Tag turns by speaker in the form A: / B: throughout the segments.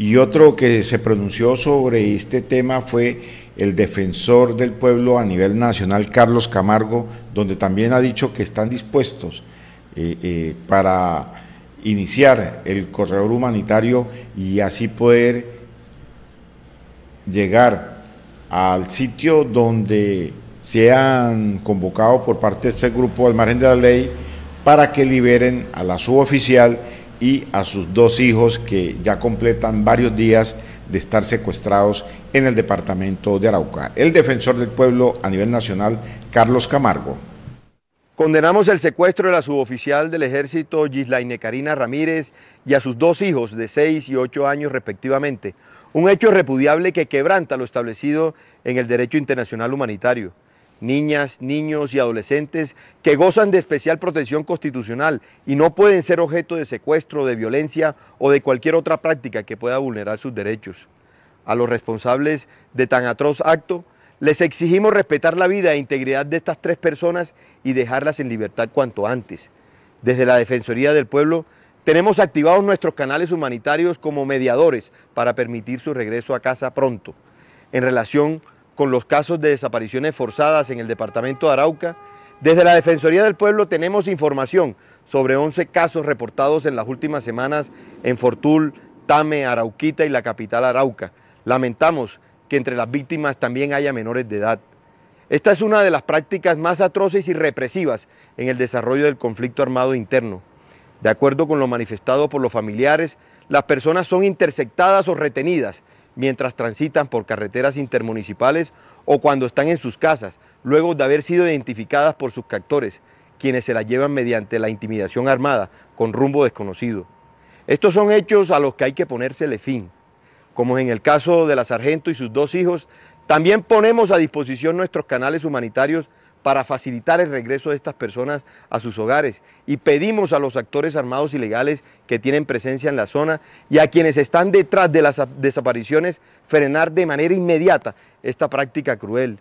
A: Y otro que se pronunció sobre este tema fue el defensor del pueblo a nivel nacional, Carlos Camargo, donde también ha dicho que están dispuestos eh, eh, para iniciar el corredor humanitario y así poder llegar al sitio donde se han convocado por parte de este grupo al margen de la ley para que liberen a la suboficial y a sus dos hijos que ya completan varios días de estar secuestrados en el departamento de Arauca. El defensor del pueblo a nivel nacional, Carlos Camargo.
B: Condenamos el secuestro de la suboficial del ejército Gislaine Karina Ramírez y a sus dos hijos de 6 y 8 años respectivamente, un hecho repudiable que quebranta lo establecido en el derecho internacional humanitario niñas, niños y adolescentes que gozan de especial protección constitucional y no pueden ser objeto de secuestro, de violencia o de cualquier otra práctica que pueda vulnerar sus derechos. A los responsables de tan atroz acto, les exigimos respetar la vida e integridad de estas tres personas y dejarlas en libertad cuanto antes. Desde la Defensoría del Pueblo tenemos activados nuestros canales humanitarios como mediadores para permitir su regreso a casa pronto. En relación con los casos de desapariciones forzadas en el departamento de Arauca, desde la Defensoría del Pueblo tenemos información sobre 11 casos reportados en las últimas semanas en Fortul, Tame, Arauquita y la capital Arauca. Lamentamos que entre las víctimas también haya menores de edad. Esta es una de las prácticas más atroces y represivas en el desarrollo del conflicto armado interno. De acuerdo con lo manifestado por los familiares, las personas son interceptadas o retenidas mientras transitan por carreteras intermunicipales o cuando están en sus casas, luego de haber sido identificadas por sus captores, quienes se las llevan mediante la intimidación armada con rumbo desconocido. Estos son hechos a los que hay que ponérsele fin. Como en el caso de la sargento y sus dos hijos, también ponemos a disposición nuestros canales humanitarios para facilitar el regreso de estas personas a sus hogares y pedimos a los actores armados ilegales que tienen presencia en la zona y a quienes están detrás de las desapariciones frenar de manera inmediata esta práctica cruel.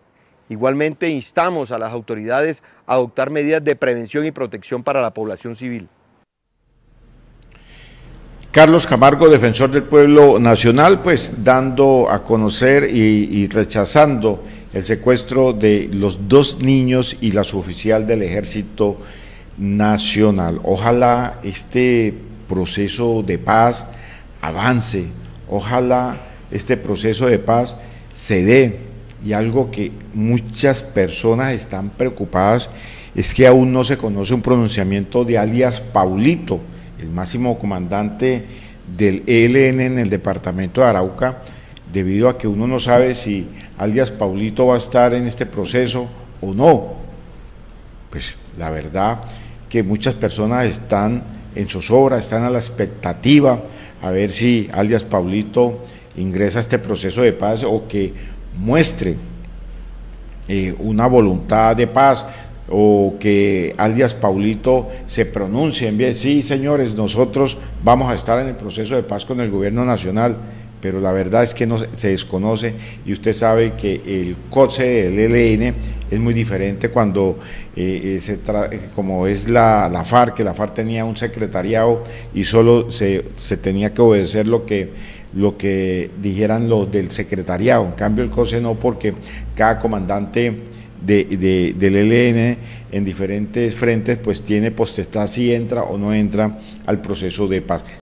B: Igualmente instamos a las autoridades a adoptar medidas de prevención y protección para la población civil.
A: Carlos Camargo, defensor del pueblo nacional, pues dando a conocer y, y rechazando el secuestro de los dos niños y la oficial del Ejército Nacional. Ojalá este proceso de paz avance, ojalá este proceso de paz se dé. Y algo que muchas personas están preocupadas es que aún no se conoce un pronunciamiento de alias Paulito, el máximo comandante del ELN en el departamento de Arauca, debido a que uno no sabe si alias Paulito va a estar en este proceso o no. Pues la verdad que muchas personas están en obras, están a la expectativa a ver si alias Paulito ingresa a este proceso de paz o que muestre eh, una voluntad de paz o que alias Paulito se pronuncie en bien, sí señores, nosotros vamos a estar en el proceso de paz con el gobierno nacional pero la verdad es que no, se desconoce y usted sabe que el coche del ELN es muy diferente cuando, eh, eh, eh como es la, la, FARC, que la FARC tenía un secretariado y solo se, tenía que obedecer lo que, lo que dijeran los del secretariado, en cambio el COSE no, porque cada comandante... del ELN en diferentes frentes, pues tiene potestad si entra o no entra al proceso de paz.